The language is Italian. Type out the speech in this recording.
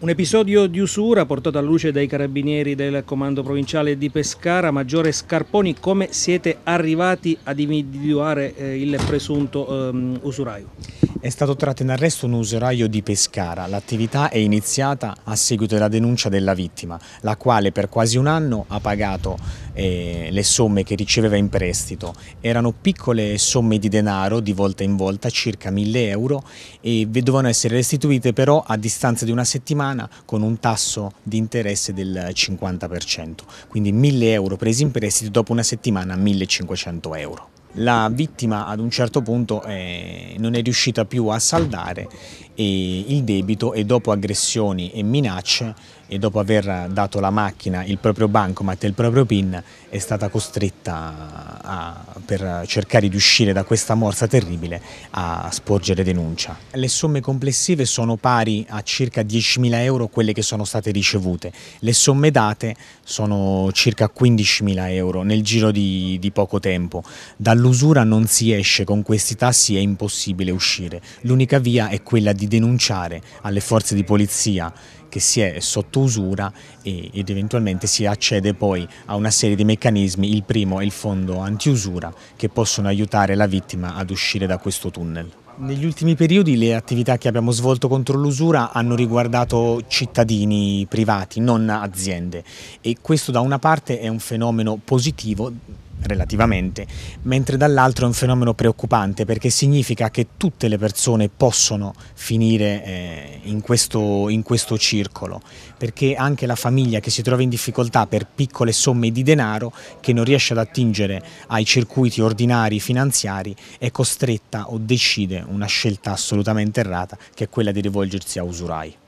Un episodio di usura portato a luce dai carabinieri del comando provinciale di Pescara. Maggiore Scarponi, come siete arrivati ad individuare eh, il presunto ehm, usuraio? È stato tratto in arresto un usuraio di Pescara. L'attività è iniziata a seguito della denuncia della vittima, la quale per quasi un anno ha pagato eh, le somme che riceveva in prestito. Erano piccole somme di denaro di volta in volta, circa 1000 euro, e dovevano essere restituite però a distanza di una settimana con un tasso di interesse del 50%. Quindi 1000 euro presi in prestito dopo una settimana 1500 euro la vittima ad un certo punto eh, non è riuscita più a saldare il debito e dopo aggressioni e minacce e dopo aver dato la macchina, il proprio bancomat e il proprio PIN è stata costretta a, per cercare di uscire da questa morsa terribile a sporgere denuncia. Le somme complessive sono pari a circa 10.000 euro quelle che sono state ricevute, le somme date sono circa 15.000 euro nel giro di, di poco tempo. Dall'usura non si esce, con questi tassi è impossibile uscire, l'unica via è quella di denunciare alle forze di polizia che si è sotto usura e, ed eventualmente si accede poi a una serie di meccanismi, il primo è il fondo antiusura che possono aiutare la vittima ad uscire da questo tunnel. Negli ultimi periodi le attività che abbiamo svolto contro l'usura hanno riguardato cittadini privati, non aziende e questo da una parte è un fenomeno positivo relativamente, mentre dall'altro è un fenomeno preoccupante perché significa che tutte le persone possono finire eh, in, questo, in questo circolo, perché anche la famiglia che si trova in difficoltà per piccole somme di denaro che non riesce ad attingere ai circuiti ordinari finanziari è costretta o decide una scelta assolutamente errata che è quella di rivolgersi a usurai.